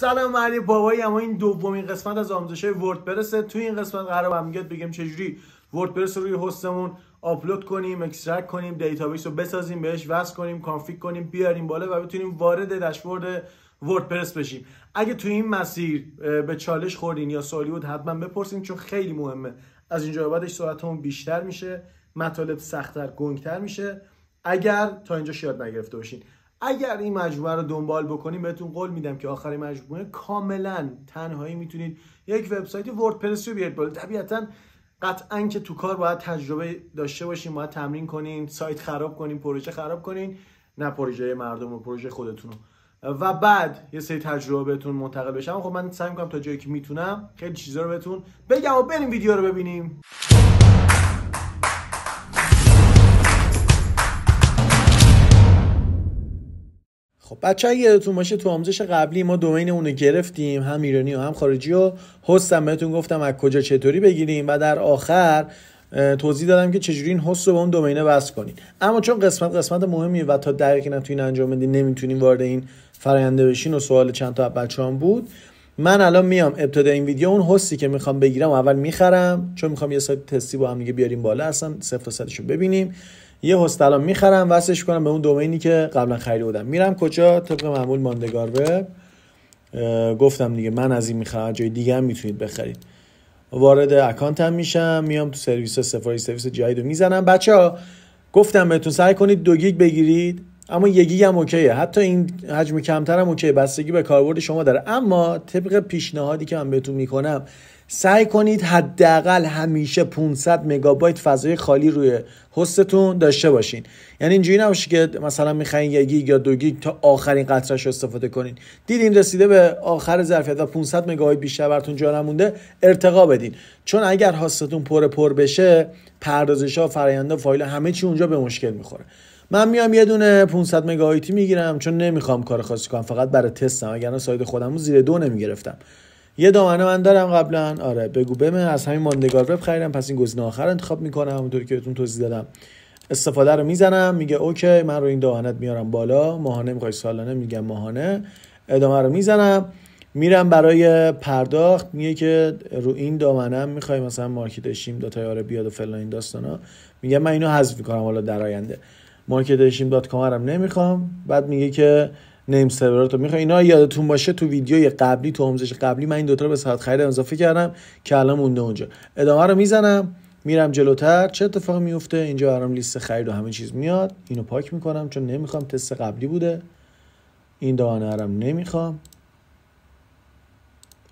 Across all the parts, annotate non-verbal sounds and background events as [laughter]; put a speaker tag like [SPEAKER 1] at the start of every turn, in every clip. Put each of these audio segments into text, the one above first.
[SPEAKER 1] سلام علی بابایی اما این دومین قسمت از آموزش های وردپرس تو این قسمت قرار هم میگه بگیم چجوری وردپرس روی هستمون آپلود کنیم اکسترکت کنیم دیتابیس رو بسازیم بهش وصل کنیم کانفیگ کنیم بیاریم بالا و بتونیم وارد داشبورد وردپرس بشیم اگه تو این مسیر به چالش خوردین یا سوالی بود حتما بپرسین چون خیلی مهمه از اینجا بعدش سرعتمون بیشتر میشه مطالب سختتر گنگتر میشه اگر تا اینجا شیاد نگرفته باشین اگر این مجموعه رو دنبال بکنیم بهتون قول میدم که آخر مجموعه کاملا تنهایی میتونید یک وبسایت وردپرس رو بیارید بالا طبیعتا قطعا که تو کار باید تجربه داشته باشیم باید تمرین کنیم سایت خراب کنیم پروژه خراب کنیم نه پروژه مردم و پروژه خودتون رو و بعد یه سری تجربه بهتون منتقل بشم خب من سعی میکنم تا جایی که میتونم خیلی چیزا رو بهتون بگم و بریم ویدیو رو ببینیم خب بچه اگه یادتون باشه تو آموزش قبلی ما دومین اون رو گرفتیم هم ایرانی و هم خارجی و هستم بهتون گفتم از کجا چطوری بگیریم و در آخر توضیح دادم که چجوری این هست رو به اون دومینه وصل کنین اما چون قسمت قسمت مهمیه و تا دقیقی نتونین این انجام بدین نمیتونیم وارد این فراینده بشین و سوال چند تا بچه هم بود من الان میام ابتدا این ویدیو اون هستی که میخوام بگیرم اول میخرم چون میخوام یه سایت تستی با هم دیگه بیاریم بالا اصلا صفر تا ببینیم یه الان میخرم وصلش کنم به اون دومینی که قبلا خریده بودم میرم کجا طبق معمول ماندگار به گفتم دیگه من از این میخرم جای دیگه هم میتونید بخرید وارد اکانتم میشم میام تو سرویس سفاری سرویس جایدو میزنم بچه ها گفتم بهتون سعی کنید دو گیگ بگیرید اما یه گیگ هم اوکیه حتی این حجم کمتر هم اوکیه بستگی به کاربرد شما داره اما طبق پیشنهادی که من بهتون میکنم سعی کنید حداقل همیشه 500 مگابایت فضای خالی روی هستتون داشته باشین یعنی اینجوری نباشه که مثلا میخواین یک گیگ یا دو گیگ تا آخرین قطرش استفاده کنین دیدین رسیده به آخر ظرفیت و 500 مگابایت بیشتر براتون جا نمونده ارتقا بدین چون اگر هاستتون پر پر بشه پردازش ها فراینده فایل همه چی اونجا به مشکل میخوره من میام یه دونه 500 مگابایتی میگیرم چون نمیخوام کار خاصی کنم فقط برای تستم اگرنا سایت خودم زیر دو نمیگرفتم یه دامنه من دارم قبلا آره بگو بم از همین ماندگار رپ خریدم پس این گزینه آخر انتخاب میکنم همونطور که بهتون توضیح دادم استفاده رو میزنم میگه اوکی من رو این دامنت میارم بالا ماهانه میخوای سالانه میگم ماهانه ادامه رو میزنم میرم برای پرداخت میگه که رو این دامنه میخوای مثلا مارکت اشیم آره بیاد و فلان این داستانا میگه من اینو حذف میکنم حالا در آینده مارکت اشیم دات کامرم نمیخوام بعد میگه که نیم سرور تو میخوای اینا یادتون باشه تو ویدیوی قبلی تو آموزش قبلی من این دوتا رو به ساعت خرید اضافه کردم که الان مونده اونجا ادامه رو میزنم میرم جلوتر چه اتفاق میفته اینجا برام لیست خرید و همه چیز میاد اینو پاک میکنم چون نمیخوام تست قبلی بوده این دوانه هرم نمیخوام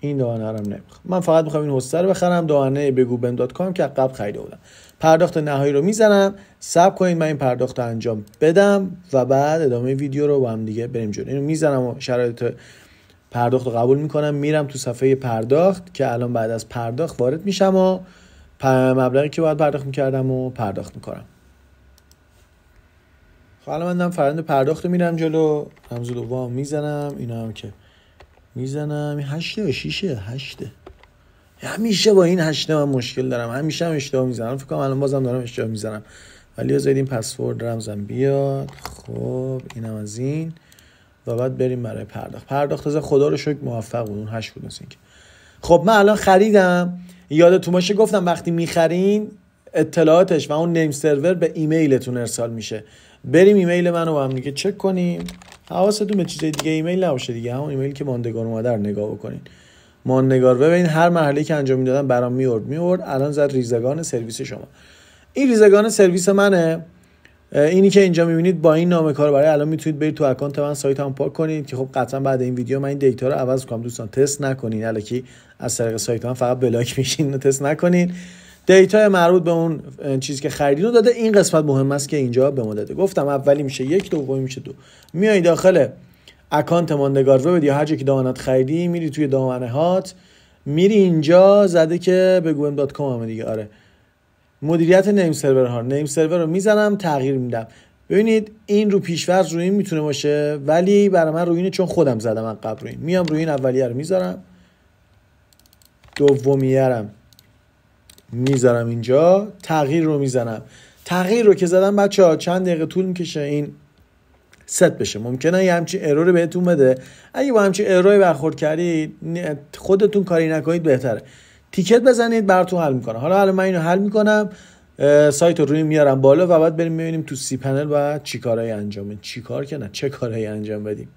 [SPEAKER 1] این دوانه هرم نمیخوام من فقط میخوام این هستر بخرم دوانه بگو بم دات کام که قبل خریده بودم پرداخت نهایی رو میزنم سب کنید من این پرداخت رو انجام بدم و بعد ادامه ویدیو رو با هم دیگه بریم جلو اینو میزنم و شرایط پرداخت رو قبول میکنم میرم تو صفحه پرداخت که الان بعد از پرداخت وارد میشم و مبلغی که باید پرداخت میکردم و پرداخت میکنم خب الان من فرند پرداخت رو میرم جلو همزو دوم میزنم اینا هم که میزنم هشته و شیشه هشته همیشه با این هشته من مشکل دارم همیشه هم اشتباه میزنم فکر کنم الان بازم دارم اشتباه میزنم ولی از این پسورد رمزم بیاد خب اینم از این و بعد بریم برای پرداخت پرداخت از خدا رو شکر موفق بود اون هشت بود خب من الان خریدم یادتون باشه گفتم وقتی میخرین اطلاعاتش و اون نیم سرور به ایمیلتون ارسال میشه بریم ایمیل منو با هم دیگه چک کنیم حواستون به چیزای دیگه ایمیل نباشه دیگه همون ایمیلی که ماندگار اومده نگاه بکنین ما نگار ببین هر مرحله که انجام میدادن برام میورد میورد الان زد ریزگان سرویس شما این ریزگان سرویس منه اینی که اینجا میبینید با این نام برای الان میتونید برید تو اکانت من سایت هم پاک کنید که خب قطعا بعد این ویدیو من این دیتا رو عوض کنم دوستان تست نکنین الکی از طریق سایت من فقط بلاک [laughs] میشین و تست نکنین دیتا مربوط به اون چیزی که خریدین رو داده این قسمت مهم است که اینجا به مدت گفتم اولی میشه یک دومی میشه دو میای داخله. اکانت ماندگار رو یا هر که دامنت خریدی میری توی دامنه هات میری اینجا زده که به گویم دات کام دیگه آره مدیریت نیم سرور ها نیم سرور رو میزنم تغییر میدم ببینید این رو پیشورز روی این میتونه باشه ولی برای من روی اینه چون خودم زدم من قبل روی این میام روی این اولیه رو میذارم دومیرم میذارم اینجا تغییر رو میزنم تغییر رو که زدم بچه ها چند دقیقه طول میکشه این ست بشه ممکنه یه همچین اروری بهتون بده اگه با همچین اروری برخورد کردید خودتون کاری نکنید بهتره تیکت بزنید براتون حل میکنه حالا الان من اینو حل میکنم سایت رو روی میارم بالا و بعد بریم ببینیم تو سی پنل و چی کارهایی انجامه چی کار که نه چه کارهایی انجام بدیم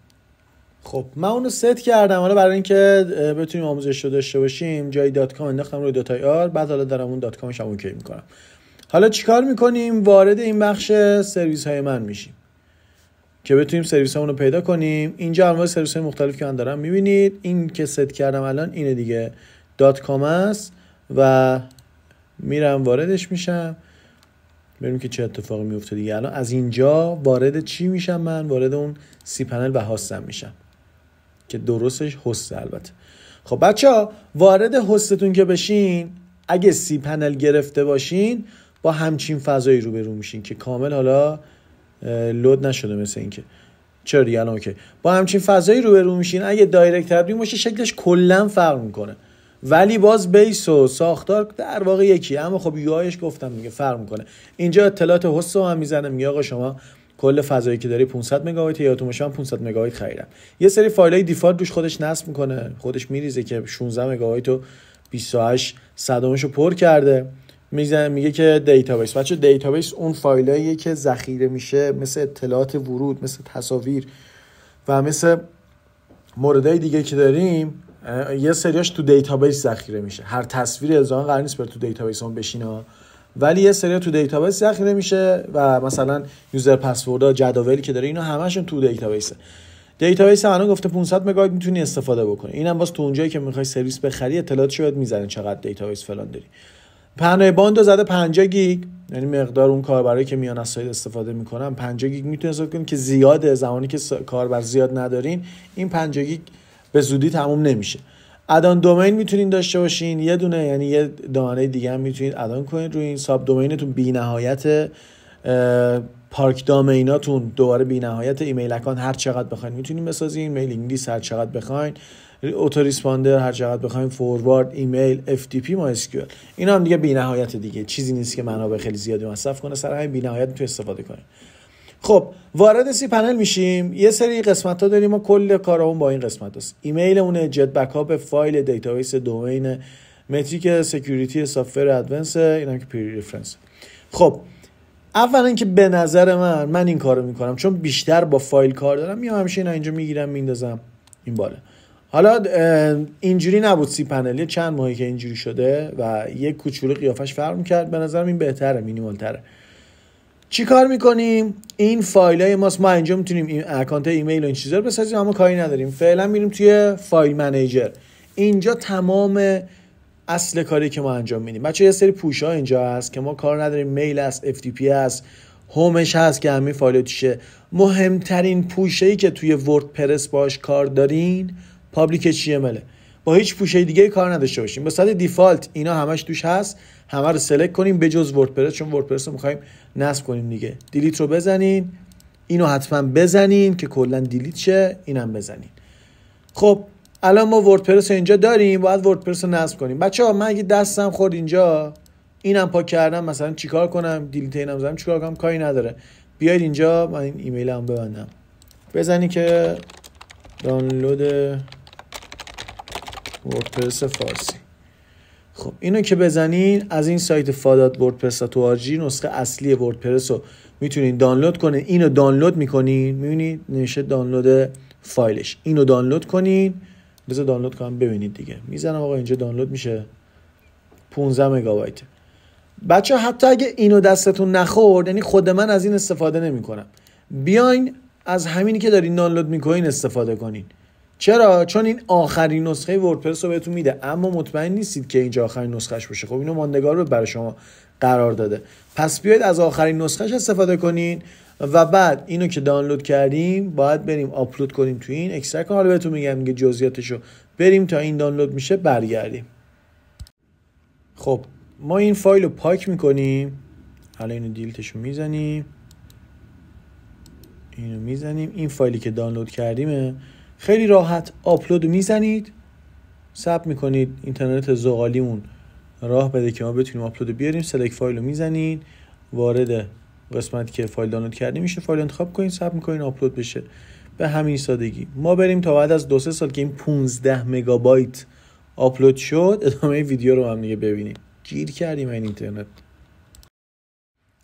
[SPEAKER 1] خب من اونو ست کردم حالا برای اینکه بتونیم آموزش رو داشته باشیم جای دات کام انداختم روی آر بعد حالا دارم اون دات کامش هم اوکی میکنم حالا چیکار میکنیم وارد این بخش سرویس های من میشیم که بتونیم سرویس رو پیدا کنیم اینجا انواع سرویس های مختلف که من دارم میبینید این که ست کردم الان اینه دیگه دات کام است و میرم واردش میشم ببینیم که چه اتفاقی میفته دیگه الان از اینجا وارد چی میشم من وارد اون سی پنل و هاستم میشم که درستش هست البته خب بچه ها وارد هستتون که بشین اگه سی پنل گرفته باشین با همچین فضایی روبرو میشین که کامل حالا لود نشده مثل اینکه چرا دیگه الان اوکی با همچین فضایی روبرو میشین اگه دایرکت تبدیل باشه شکلش کلا فرق میکنه ولی باز بیس و ساختار در واقع یکی اما خب یو گفتم میگه فرق میکنه اینجا اطلاعات هستو هم میزنه میگه آقا شما کل فضایی که داری 500 مگابایت یا تو 500 مگابایت خریدم یه سری فایل های دیفالت روش خودش نصب میکنه خودش میریزه که 16 مگابایت و 28 صدامش پر کرده میگه که دیتابیس بچه دیتابیس اون فایلاییه که ذخیره میشه مثل اطلاعات ورود مثل تصاویر و مثل موردهای دیگه که داریم یه سریاش تو دیتابیس ذخیره میشه هر تصویر از قرار نیست بر تو دیتابیس اون بشینه ولی یه سری تو دیتابیس ذخیره میشه و مثلا یوزر پسوردها جداولی که داره اینا همشون تو دیتابیسه دیتابیس الان گفته 500 مگابایت میتونی استفاده بکنی اینم باز تو اونجایی که میخوای سرویس بخری اطلاعات شاید میزنه چقدر دیتابیس فلان داری پهنای باند زده 5 گیگ یعنی مقدار اون کاربرایی که میان از سایت استفاده میکنن 5 گیگ میتونه حساب که زیاده زمانی که کاربر زیاد ندارین این 5 گیگ به زودی تموم نمیشه ادان دومین میتونین داشته باشین یه دونه یعنی یه دانه دیگه هم میتونید ادان کنید روی این ساب دومینتون بی‌نهایت پارک دامیناتون دوباره بی نهایت ایمیل اکان هر چقدر بخواین میتونین بسازین میلینگ لیست هر چقدر بخواین اوتو ریسپاندر هر چقدر بخوایم فوروارد ایمیل اف تی پی ما این هم دیگه بینهایت دیگه چیزی نیست که منابع خیلی زیادی مصرف کنه سر همین بی‌نهایت تو استفاده کنیم خب وارد سی پنل میشیم یه سری قسمت ها داریم و کل کارمون با این قسمت هست ایمیل اون جت بکاپ فایل دیتابیس دومین متریک سکیوریتی سافتور ادوانس اینا که پری خب اولا اینکه به نظر من من این کارو میکنم چون بیشتر با فایل کار دارم میام همیشه اینا اینجا میگیرم میندازم این بالا حالا اینجوری نبود سی پنل یه چند ماهی که اینجوری شده و یه کوچولو قیافش فرق کرد به نظرم این بهتره مینیمال تره چی کار میکنیم این فایل های ماست ما اینجا میتونیم این اکانت ایمیل و این چیزا رو بسازیم اما کاری نداریم فعلا میریم توی فایل منیجر اینجا تمام اصل کاری که ما انجام میدیم بچه یه سری پوش ها اینجا هست که ما کار نداریم میل از FTP هست هومش هست که همه فایل توشه مهمترین پوشه ای که توی وردپرس باش کار دارین پابلیک اچ با هیچ پوشه دیگه کار نداشته باشیم به صورت دیفالت اینا همش توش هست همه رو سلکت کنیم به جز وردپرس چون وردپرس رو میخوایم نصب کنیم دیگه دیلیت رو بزنین اینو حتما بزنین که کلا دیلیت شه اینم بزنین خب الان ما وردپرس اینجا داریم باید وردپرس رو نصب کنیم بچه ها من اگه دستم خورد اینجا اینم پاک کردم مثلا چیکار کنم دیلیت اینم زدم چیکار کنم کاری نداره بیاید اینجا من این ایمیل هم ببندم بزنی که دانلود وردپرس فارسی خب اینو که بزنین از این سایت فادات وردپرس تو آرژی نسخه اصلی وردپرس رو میتونین دانلود کنین اینو دانلود میکنین میبینید نشه دانلود فایلش اینو دانلود کنین بذار دانلود کنم ببینید دیگه میزنم آقا اینجا دانلود میشه 15 مگابایت بچه حتی اگه اینو دستتون نخورد یعنی خود من از این استفاده نمیکنم بیاین از همینی که دارین دانلود میکنین استفاده کنین چرا چون این آخرین نسخه وردپرس رو بهتون میده اما مطمئن نیستید که اینجا آخرین نسخهش باشه خب اینو ماندگار رو برای شما قرار داده پس بیاید از آخرین نسخهش استفاده کنین و بعد اینو که دانلود کردیم باید بریم آپلود کنیم تو این اکسترا حالا بهتون میگم دیگه جزئیاتشو بریم تا این دانلود میشه برگردیم خب ما این فایل رو پاک میکنیم حالا اینو دیلتش میزنیم اینو میزنیم این فایلی که دانلود کردیمه خیلی راحت آپلود میزنید ساب میکنید اینترنت زغالیمون راه بده که ما بتونیم آپلود بیاریم سلکت فایل رو میزنید وارد قسمت که فایل دانلود کردی میشه فایل انتخاب کنید ساب میکنید آپلود بشه به همین سادگی ما بریم تا بعد از دو سه سال که این 15 مگابایت آپلود شد ادامه ویدیو رو هم دیگه ببینیم گیر کردیم این اینترنت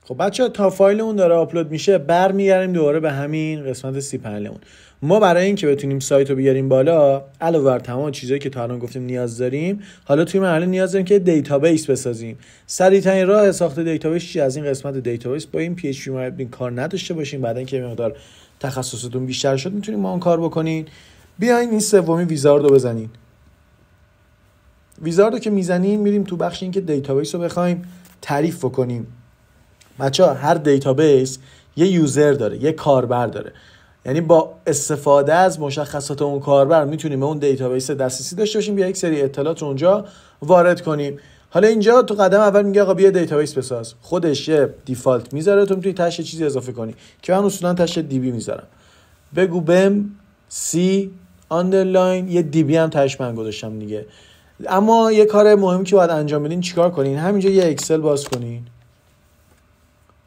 [SPEAKER 1] خب بچه تا فایل اون داره آپلود میشه برمیگردیم دوباره به همین قسمت سی پنلمون ما برای اینکه بتونیم سایت رو بیاریم بالا علاوه بر تمام چیزهایی که تا الان گفتیم نیاز داریم حالا توی مرحله نیاز داریم که دیتابیس بسازیم سریعترین راه ساخت دیتابیس چی از این قسمت دیتابیس با این پی اچ کار نداشته باشیم بعدن که مقدار تخصصتون بیشتر شد میتونیم ما اون کار بکنین بیاین این سومین ویزارد رو بزنین ویزارد رو که میزنین میریم تو بخش اینکه دیتابیس رو بخوایم تعریف بکنیم بچه هر دیتابیس یه یوزر داره یه کاربر داره یعنی با استفاده از مشخصات اون کاربر میتونیم اون دیتابیس دسترسی داشته باشیم بیا یک سری اطلاعات اونجا وارد کنیم حالا اینجا تو قدم اول میگه آقا بیا دیتابیس بساز خودش یه دیفالت میذاره تو میتونی تاش چیزی اضافه کنی که من اصولا تش دی بی میذارم بگو بم سی آندرلاین یه دی بی هم تاش من گذاشتم دیگه اما یه کار مهمی که باید انجام بدین چیکار کنین همینجا یه اکسل باز کنین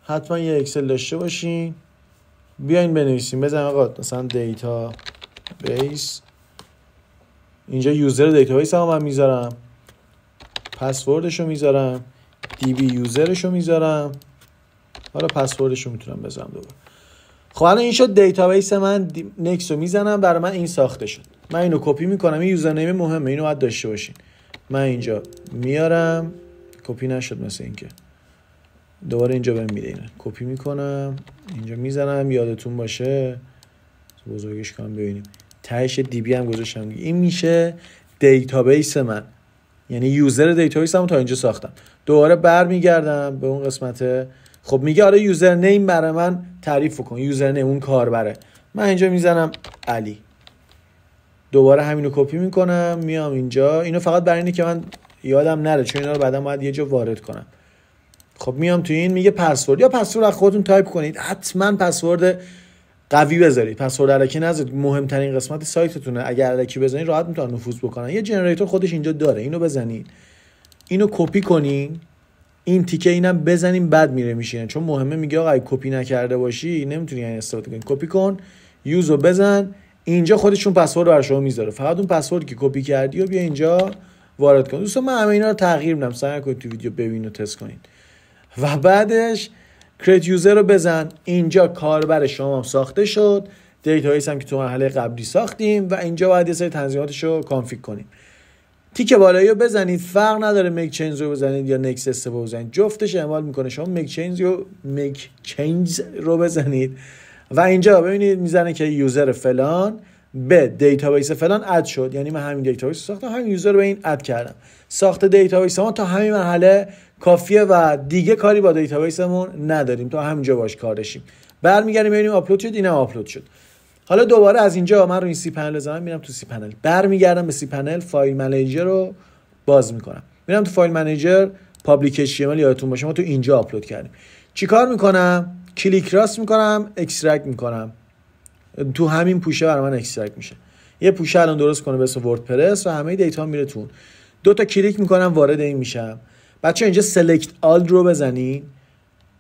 [SPEAKER 1] حتما یه اکسل داشته باشین بیاین بنویسیم بزن آقا مثلا دیتا بیس اینجا یوزر دیتا بیس هم من میذارم پسوردش رو میذارم دی بی یوزرش رو میذارم حالا آره، پسوردش رو میتونم بزنم دوباره خب الان این شد دیتابیس من دی... نکس رو میزنم برای من این ساخته شد من اینو کپی میکنم این یوزرنیم مهمه اینو باید داشته باشین من اینجا میارم کپی نشد مثل اینکه دوباره اینجا بهم میده کپی میکنم اینجا میزنم یادتون باشه بزرگش کنم ببینیم تهش دی بی هم گذاشتم این میشه دیتابیس من یعنی یوزر دیتابیس هم تا اینجا ساختم دوباره بر برمیگردم به اون قسمت خب میگه آره یوزر نیم برای من تعریف کن یوزر نیم اون کاربره من اینجا میزنم علی دوباره همینو کپی میکنم میام اینجا اینو فقط برای اینه که من یادم نره چون اینا رو بعدا باید یه جا وارد کنم خب میام تو این میگه پسورد یا پسورد از خودتون تایپ کنید حتما پسورد قوی بذارید پسورد علکی نذارید مهمترین قسمت سایتتونه اگر علکی بزنید راحت میتونن نفوذ بکنن یه جنریتور خودش اینجا داره اینو بزنید اینو کپی کنین این تیکه اینم بزنیم بعد میره میشینه چون مهمه میگه آقا کپی نکرده باشی نمیتونی این استفاده کنی کپی کن یوزو بزن اینجا خودشون پسورد برای شما میذاره فقط اون پسورد که کپی کردی و بیا اینجا وارد کن دوستان من همه اینا رو تغییر میدم سعی کنید تو ویدیو ببینید و تست کنید و بعدش کریت یوزر رو بزن اینجا کاربر شما ساخته شد دیتا هم که تو مرحله قبلی ساختیم و اینجا باید یه سری تنظیماتش رو کانفیگ کنیم تیک بالایی رو بزنید فرق نداره میک چینز رو بزنید یا نکس است رو بزنید جفتش اعمال میکنه شما میک چینز رو میک چینز رو بزنید و اینجا ببینید میزنه که یوزر فلان به دیتابیس فلان اد شد یعنی من همین دیتابیس ساختم همین یوزر رو به این اد کردم ساخت دیتابیس ما تا همین مرحله کافیه و دیگه کاری با دیتابیسمون نداریم تا همینجا باش کارشیم. بر برمیگردیم ببینیم آپلود شد اینم آپلود شد حالا دوباره از اینجا من رو این سی پنل زدم میرم تو سی پنل برمیگردم به سی پنل فایل منیجر رو باز میکنم میرم تو فایل منیجر پابلیک ال یادتون باشه ما تو اینجا آپلود کردیم چیکار میکنم کلیک راست میکنم اکسترکت میکنم تو همین پوشه برای من اکسترکت میشه یه پوشه الان درست کنه به اسم وردپرس و همه دیتا میره تون دو تا کلیک میکنم وارد این میشم بچه اینجا سلکت آل رو بزنین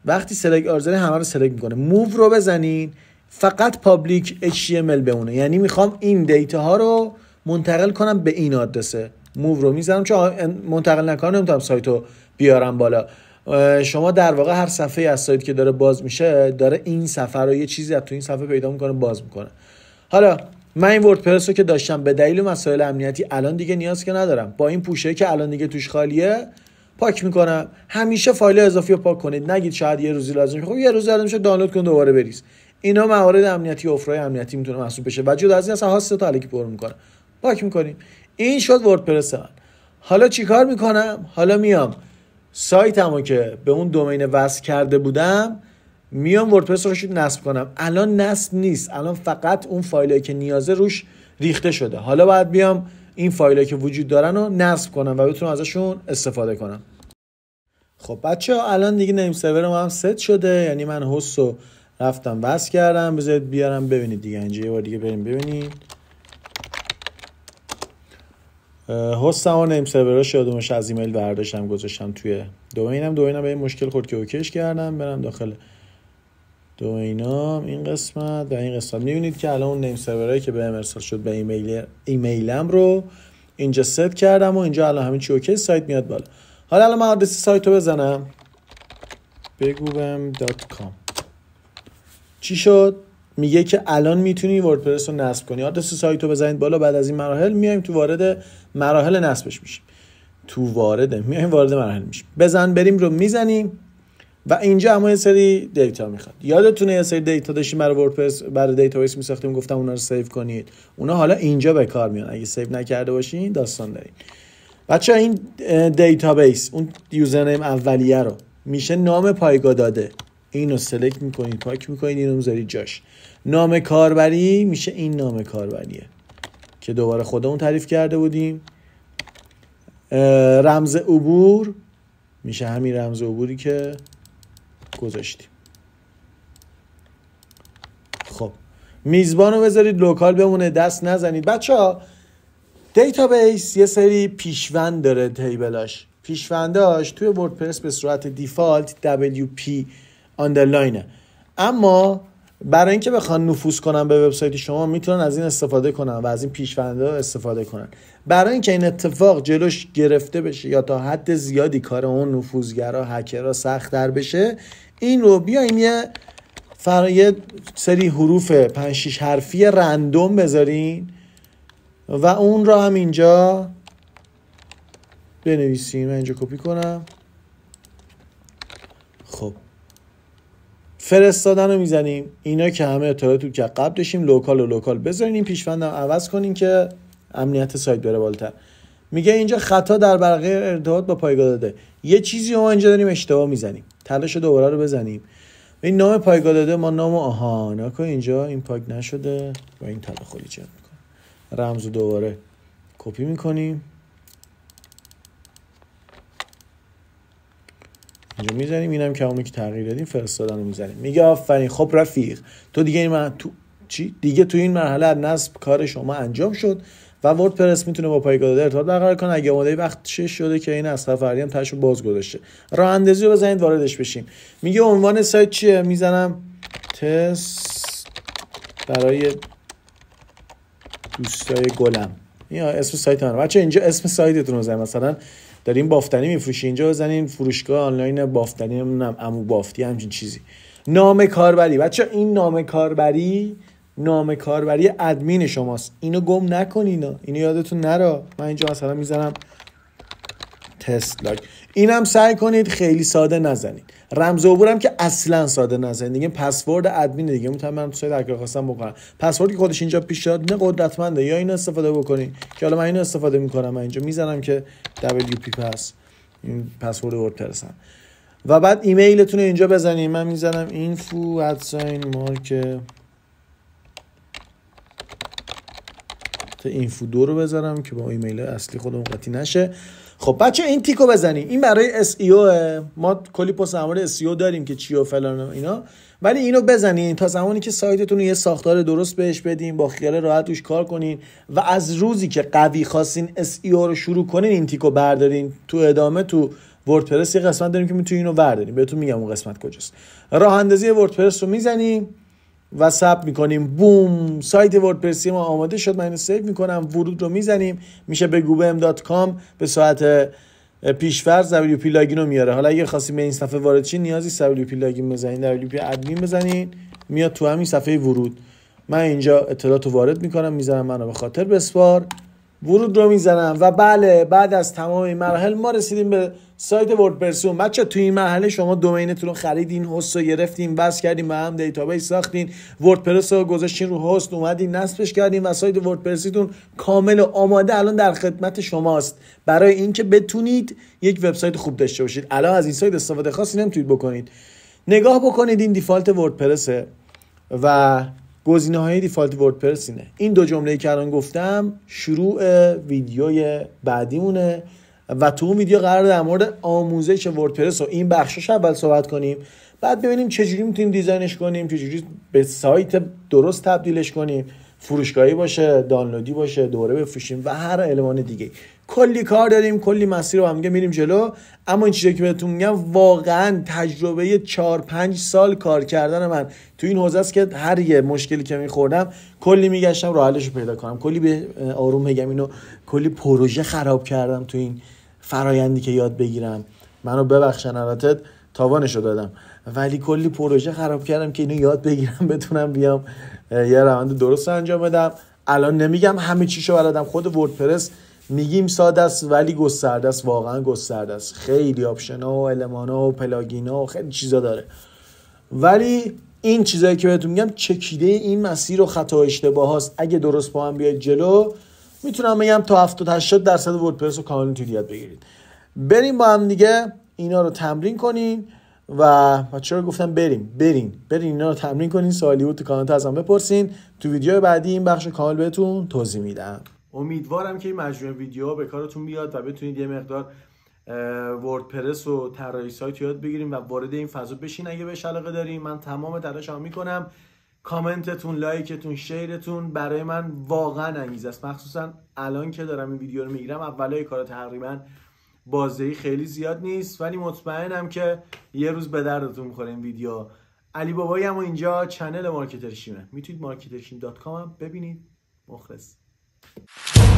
[SPEAKER 1] وقتی سلکت آل زنین همه رو سلکت میکنه موو رو بزنین فقط پابلیک HTML بمونه یعنی میخوام این دیتا ها رو منتقل کنم به این آدرسه موو رو میزنم چون منتقل نکنم نمیتونم سایت رو بیارم بالا شما در واقع هر صفحه از سایت که داره باز میشه داره این صفحه رو یه چیزی از تو این صفحه پیدا میکنه باز میکنه حالا من این وردپرس رو که داشتم به دلیل مسائل امنیتی الان دیگه نیاز که ندارم با این پوشه که الان دیگه توش خالیه پاک میکنم همیشه فایل اضافی رو پاک کنید نگید شاید یه روزی لازم خب یه روز لازم میشه دانلود کن دوباره بریز اینا موارد امنیتی افرای امنیتی میتونه محسوب بشه و جدا از این اصلا هاست تا الکی پر میکنه پاک میکنیم این شد وردپرس من حالا چیکار میکنم حالا میام سایتمو که به اون دومین وصل کرده بودم میام وردپرس رو نصب کنم الان نصب نیست الان فقط اون فایلی که نیازه روش ریخته شده حالا باید بیام این فایلی که وجود دارن رو نصب کنم و بتونم ازشون استفاده کنم خب بچه ها الان دیگه نیم سرورم هم ست شده یعنی من حس رو رفتم بس کردم بذارید بیارم ببینید دیگه اینجا یه بار دیگه بریم ببینید هم و نیم سروراش یادمش از ایمیل برداشتم گذاشتم توی دومینم دومینم به این مشکل خورد که اوکیش کردم برم داخل دومینام این قسمت و این قسمت میبینید که الان اون نیم سروری که به ارسال شد به ایمیل ایمیلم رو اینجا ست کردم و اینجا الان همین چی اوکی سایت میاد بالا حالا الان من آدرس سایت رو بزنم بگوبم دات کام چی شد میگه که الان میتونی وردپرس رو نصب کنی آدرس سایت رو بزنید بالا بعد از این مراحل میایم تو وارد مراحل نصبش میشیم تو وارد میایم وارد مراحل میشیم بزن بریم رو میزنیم و اینجا اما یه سری دیتا میخواد یادتونه یه سری دیتا داشتیم برای وردپرس برای دیتابیس میساختیم گفتم اونا رو سیو کنید اونا حالا اینجا به کار میان اگه سیو نکرده باشین داستان دارین بچه این دیتابیس اون یوزرنیم اولیه رو میشه نام پایگاه داده اینو سلکت میکنید پاک میکنید اینو میذارید جاش نام کاربری میشه این نام کاربریه که دوباره خودمون تعریف کرده بودیم رمز عبور میشه همین رمز عبوری که گذاشتیم خب میزبان رو بذارید لوکال بمونه دست نزنید بچه ها دیتابیس یه سری پیشوند داره تیبلاش پیشونداش توی وردپرس به صورت دیفالت WP underline اما برای اینکه بخوان نفوذ کنن به وبسایت شما میتونن از این استفاده کنن و از این پیشوندا استفاده کنن برای اینکه این اتفاق جلوش گرفته بشه یا تا حد زیادی کار اون نفوذگرا سخت در بشه این رو بیاین یه فر... سری حروف 5 6 حرفی رندوم بذارین و اون را هم اینجا بنویسیم من اینجا کپی کنم خب فرستادن رو میزنیم اینا که همه اطلاعات تو که قبل داشتیم لوکال و لوکال بذارین این عوض کنین که امنیت سایت بره بالتر. میگه اینجا خطا در برقی ارتباط با پایگاه داده یه چیزی ما اینجا داریم اشتباه میزنیم تلاش دوباره رو بزنیم این نام پایگاه داده ما نام آها اینجا این پاک نشده و این چند رمز دوباره کپی میکنیم اینجا میزنیم اینم که همونی که تغییر دادیم فرستادن رو میزنیم میگه آفرین خب رفیق تو دیگه این تو... چی؟ دیگه تو این مرحله از نصب کار شما انجام شد و وردپرس میتونه با پایگاه داده ارتباط برقرار کنه اگه ماده وقت شش شده که این از فردی هم تاشو باز گذاشته راه اندازی رو بزنید واردش بشیم میگه عنوان سایت چیه میزنم تست برای دوستای گلم این اسم سایت من بچه اینجا اسم سایتتون رو مثلا داریم بافتنی میفروشی اینجا بزنین فروشگاه آنلاین بافتنی نمیدونم امو بافتی همچین چیزی نام کاربری بچه این نام کاربری نام کاربری ادمین شماست اینو گم نکنین اینو یادتون نرا من اینجا مثلا میزنم تست لاک اینم سعی کنید خیلی ساده نزنید رمز عبورم که اصلا ساده نزنید دیگه پسورد ادمین دیگه میتونم من توی سایت خواستم بکنم پسوردی که خودش اینجا پیش داد نه قدرتمنده یا این استفاده بکنید که حالا من اینو استفاده میکنم من اینجا میزنم که WP پس این پسورد وردپرس و بعد ایمیلتون رو اینجا بزنید من میزنم اینفو ادساین مارک تا اینفو دو رو بذارم که با ایمیل اصلی خودم قطی نشه خب بچه این تیکو بزنیم این برای SEO ما کلی پست در اس e داریم که چی و فلان و اینا ولی اینو بزنین تا زمانی که سایتتون رو یه ساختار درست بهش بدین با خیال راحت روش کار کنین و از روزی که قوی خواستین او e رو شروع کنین این تیکو بردارین تو ادامه تو وردپرس یه قسمت داریم که میتونین اینو بردارین بهتون میگم اون قسمت کجاست راه اندازی وردپرس رو میزنیم و ثبت میکنیم بوم سایت وردپرسی ما آماده شد من اینو سیو میکنم ورود رو میزنیم میشه به کام به ساعت پیشفرض WP لاگین رو میاره حالا اگه خواستیم به این صفحه وارد چی نیازی WP لاگین بزنین WP ادمین بزنین میاد تو همین صفحه ورود من اینجا اطلاعات رو وارد میکنم میزنم منو به خاطر بسپار ورود رو میزنم و بله بعد از تمام این مراحل ما رسیدیم به سایت وردپرسون بچه توی این مرحله شما دومینتون رو خریدین هست رو گرفتین بس کردین به هم دیتابیس ساختین وردپرس رو گذاشتین رو هست اومدین نصبش کردین و سایت وردپرسیتون کامل و آماده الان در خدمت شماست برای اینکه بتونید یک وبسایت خوب داشته باشید الان از این سایت استفاده خاصی نمیتونید بکنید نگاه بکنید این دیفالت وردپرسه و گزینه های دیفالت وردپرس اینه این دو جمله که الان گفتم شروع ویدیوی بعدیمونه و تو اون ویدیو قرار در مورد آموزش وردپرس و این بخشش اول صحبت کنیم بعد ببینیم چجوری میتونیم دیزاینش کنیم چجوری به سایت درست تبدیلش کنیم فروشگاهی باشه دانلودی باشه دوره بفروشیم و هر المان دیگه کلی کار داریم کلی مسیر رو هم میریم جلو اما این چیزی که بهتون میگم واقعا تجربه 4 5 سال کار کردن من تو این حوزه است که هر یه مشکلی که میخوردم کلی میگشتم راه حلش پیدا کنم کلی به آروم میگم اینو کلی پروژه خراب کردم تو این فرایندی که یاد بگیرم منو ببخشن البته تاوانش رو دادم ولی کلی پروژه خراب کردم که اینو یاد بگیرم بتونم بیام یه روند درست انجام بدم الان نمیگم همه چیشو بلدم خود وردپرس میگیم ساده است ولی گسترده است واقعا گسترده است خیلی آپشن ها و المان ها و پلاگین ها و خیلی چیزا داره ولی این چیزایی که بهتون میگم چکیده این مسیر و خطا و اشتباه هاست اگه درست با هم بیاید جلو میتونم بگم تا 70 80 درصد وردپرس رو کامل میتونید یاد بگیرید بریم با هم دیگه اینا رو تمرین کنین و چرا گفتم بریم بریم بریم اینا رو تمرین کنین سوالی بود تو کانال ازم بپرسین تو ویدیو بعدی این بخش کامل بهتون توضیح میدم امیدوارم که این مجموعه ویدیو به کارتون بیاد و بتونید یه مقدار وردپرس و طراحی سایت یاد بگیریم و وارد این فضا بشین اگه به علاقه داریم من تمام تلاشم میکنم کامنتتون لایکتون شیرتون برای من واقعا انگیزه است مخصوصا الان که دارم این ویدیو رو میگیرم اولای کارا تقریبا بازدهی خیلی زیاد نیست ولی مطمئنم که یه روز به دردتون میخوره این ویدیو علی بابایی هم اینجا چنل مارکترشیمه میتونید کام هم ببینید مخلص Thank you.